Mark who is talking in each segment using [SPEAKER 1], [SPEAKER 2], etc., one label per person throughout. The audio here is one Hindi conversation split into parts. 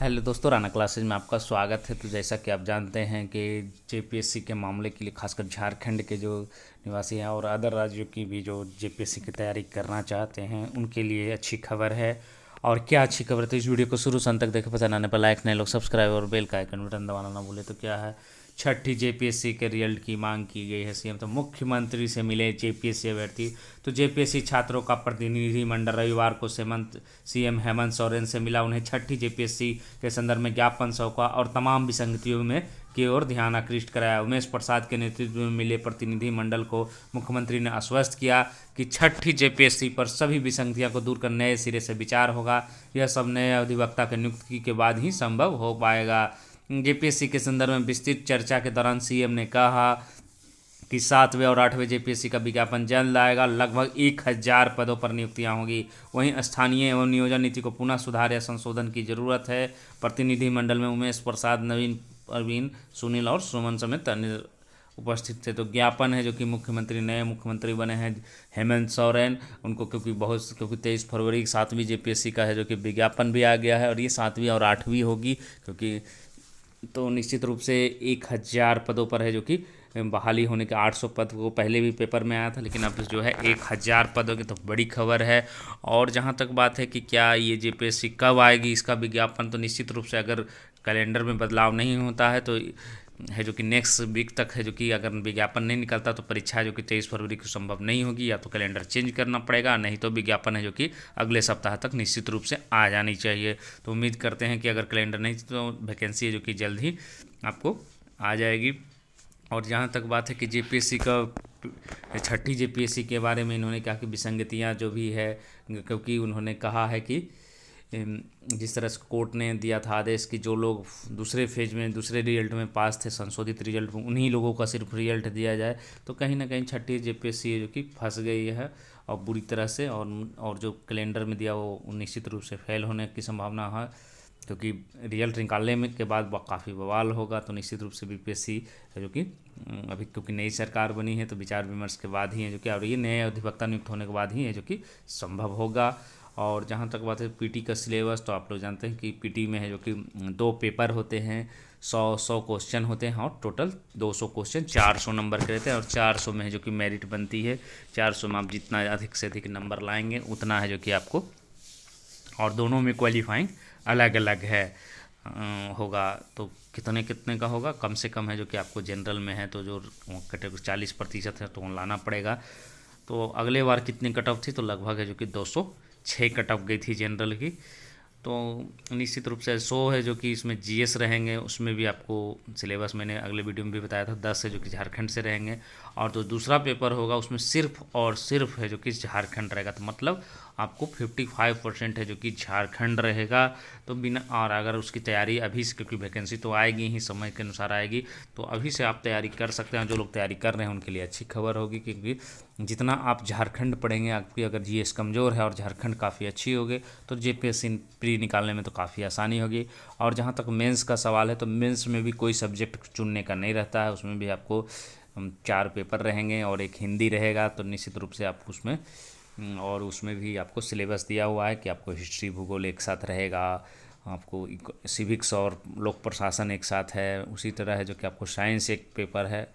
[SPEAKER 1] हेलो दोस्तों राना क्लासेज में आपका स्वागत है तो जैसा कि आप जानते हैं कि जे के मामले के लिए खासकर झारखंड के जो निवासी हैं और अदर राज्यों की भी जो जे की तैयारी करना चाहते हैं उनके लिए अच्छी खबर है और क्या अच्छी खबर है तो इस वीडियो को शुरू से अंत तक देखें पसंद आने पर लाइक नहीं लोग सब्सक्राइब और बेल का आइकन बटन दबाना ना बोले तो क्या है छठी जेपीएससी के रिजल्ट की मांग की गई है सीएम तो मुख्यमंत्री से मिले जेपीएससी अभ्यर्थी तो जेपीएससी छात्रों का प्रतिनिधिमंडल रविवार को सेमंत सीएम हेमंत सोरेन से मिला उन्हें छठी जेपीएससी के संदर्भ में ज्ञापन सौंपा और तमाम विसंगतियों में की ओर ध्यान आकृष्ट कराया उमेश प्रसाद के नेतृत्व में मिले प्रतिनिधिमंडल को मुख्यमंत्री ने आश्वस्त किया कि छठी जेपीएससी पर सभी विसंगतियों को दूर कर नए सिरे से विचार होगा यह सब नए अधिवक्ता के नियुक्ति के बाद ही संभव हो पाएगा जेपीएससी के संदर्भ में विस्तृत चर्चा के दौरान सीएम ने कहा कि सातवें और आठवें जेपीएससी का विज्ञापन जल्द आएगा लगभग एक हज़ार पदों पर नियुक्तियां होंगी वहीं स्थानीय एवं नियोजन नीति को पुनः सुधार या संशोधन की जरूरत है प्रतिनिधिमंडल में उमेश प्रसाद नवीन अरविंद सुनील और सुमन समेत अन्य उपस्थित थे तो ज्ञापन है जो कि मुख्यमंत्री नए मुख्यमंत्री बने हैं हेमंत सोरेन उनको क्योंकि बहुत क्योंकि तेईस फरवरी सातवीं जेपीएससी का है जो कि विज्ञापन भी आ गया है और ये सातवीं और आठवीं होगी क्योंकि तो निश्चित रूप से एक हज़ार पदों पर है जो कि बहाली होने के 800 पद को पहले भी पेपर में आया था लेकिन अब जो है एक हज़ार पदों की तो बड़ी खबर है और जहाँ तक बात है कि क्या ये जे कब आएगी इसका विज्ञापन तो निश्चित रूप से अगर कैलेंडर में बदलाव नहीं होता है तो है जो कि नेक्स्ट वीक तक है जो कि अगर विज्ञापन नहीं निकलता तो परीक्षा जो कि तेईस फरवरी को संभव नहीं होगी या तो कैलेंडर चेंज करना पड़ेगा नहीं तो विज्ञापन है जो कि अगले सप्ताह तक निश्चित रूप से आ जानी चाहिए तो उम्मीद करते हैं कि अगर कैलेंडर नहीं तो वैकेंसी है जो कि जल्द ही आपको आ जाएगी और जहाँ तक बात है कि जे का छठी जे के बारे में इन्होंने कहा कि विसंगतियाँ जो भी है क्योंकि उन्होंने कहा है कि जिस तरह से कोर्ट ने दिया था आदेश कि जो लोग दूसरे फेज में दूसरे रिजल्ट में पास थे संशोधित रिजल्ट में उन्हीं लोगों का सिर्फ रिजल्ट दिया जाए तो कहीं ना कहीं छठी जे पी जो कि फंस गई है और बुरी तरह से और और जो कैलेंडर में दिया वो निश्चित रूप से फेल होने की संभावना है क्योंकि रिजल्ट निकालने में के बाद काफ़ी बवाल होगा तो निश्चित रूप से बीपीएससी जो कि अभी क्योंकि नई सरकार बनी है तो विचार विमर्श के बाद ही है जो कि और ये नए अधिवक्ता नियुक्त होने के बाद ही है जो कि संभव होगा और जहाँ तक बात है पीटी का सिलेबस तो आप लोग जानते हैं कि पीटी में है जो कि दो पेपर होते हैं सौ सौ क्वेश्चन होते हैं और टोटल दो सौ क्वेश्चन चार सौ नंबर के रहते हैं और चार सौ में है जो कि मेरिट बनती है चार सौ में आप जितना अधिक से अधिक नंबर लाएंगे उतना है जो कि आपको और दोनों में क्वालिफाइंग अलग अलग है होगा तो कितने कितने का होगा कम से कम है जो कि आपको जनरल में है तो जो कैटेगरी चालीस प्रतिशत है तो लाना पड़ेगा तो अगले बार कितनी कट ऑफ थी तो लगभग है जो कि दो सौ छः कट ऑफ गई थी जनरल की तो निश्चित रूप से सौ है जो कि इसमें जी रहेंगे उसमें भी आपको सिलेबस मैंने अगले वीडियो में भी बताया था दस है जो कि झारखंड से रहेंगे और जो तो दूसरा पेपर होगा उसमें सिर्फ और सिर्फ है जो कि झारखंड रहेगा तो मतलब आपको 55 परसेंट है जो कि झारखंड रहेगा तो बिना और अगर उसकी तैयारी अभी से क्योंकि वैकेंसी तो आएगी ही समय के अनुसार आएगी तो अभी से आप तैयारी कर सकते हैं जो लोग तैयारी कर रहे हैं उनके लिए अच्छी खबर होगी क्योंकि जितना आप झारखंड पढ़ेंगे आपकी अगर जीएस कमज़ोर है और झारखंड काफ़ी अच्छी होगी तो जे पी डिग्री निकालने में तो काफ़ी आसानी होगी और जहाँ तक मेंस का सवाल है तो मेंस में भी कोई सब्जेक्ट चुनने का नहीं रहता है उसमें भी आपको चार पेपर रहेंगे और एक हिंदी रहेगा तो निश्चित रूप से आप उसमें हम्म, और उसमें भी आपको सिलेबस दिया हुआ है कि आपको हिस्ट्री भूगोल एक साथ रहेगा आपको सिविक्स और लोक प्रशासन एक साथ है उसी तरह है जो कि आपको साइंस एक पेपर है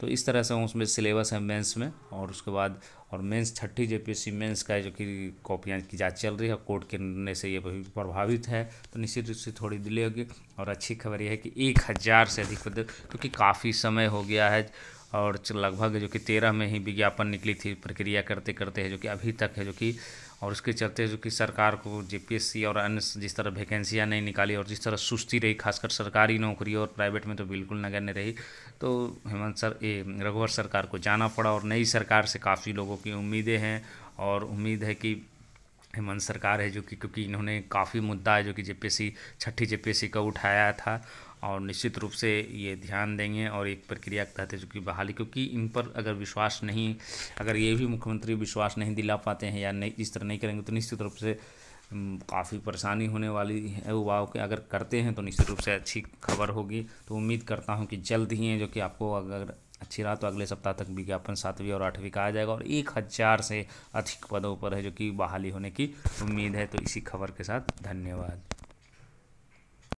[SPEAKER 1] तो इस तरह से उसमें सिलेबस है मेंस में और उसके बाद और मेंस छठी जेपीएससी मेंस का जो कि कॉपियाँ की जांच चल रही है कोर्ट के निर्णय से ये प्रभावित है तो निश्चित रूप से थोड़ी दिले होगी और अच्छी खबर यह है कि एक हज़ार से अधिक पद क्योंकि काफ़ी समय हो गया है और लगभग जो कि तेरह में ही विज्ञापन निकली थी प्रक्रिया करते करते है जो कि अभी तक है जो कि और उसके चलते जो कि सरकार को जे और अन्य जिस तरह वैकेंसियाँ नहीं निकाली और जिस तरह सुस्ती रही खासकर सरकारी नौकरी और प्राइवेट में तो बिल्कुल नगण्य रही तो हेमंत सर ए रघुवर सरकार को जाना पड़ा और नई सरकार से काफ़ी लोगों की उम्मीदें हैं और उम्मीद है कि हेमंत सरकार है जो कि क्योंकि इन्होंने काफ़ी मुद्दा है जो कि जे छठी जे का उठाया था और निश्चित रूप से ये ध्यान देंगे और एक प्रक्रिया के तहत इसकी बहाली क्योंकि इन पर अगर विश्वास नहीं अगर ये भी मुख्यमंत्री विश्वास नहीं दिला पाते हैं या नहीं इस तरह नहीं करेंगे तो निश्चित रूप से काफ़ी परेशानी होने वाली है युवाओं के अगर करते हैं तो निश्चित रूप से अच्छी खबर होगी तो उम्मीद करता हूँ कि जल्द ही है जो कि आपको अगर अच्छी रहा तो अगले सप्ताह तक विज्ञापन सातवीं और आठवीं का आ जाएगा और एक हज़ार से अधिक पदों पर है जो कि बहाली होने की उम्मीद है तो इसी खबर के साथ धन्यवाद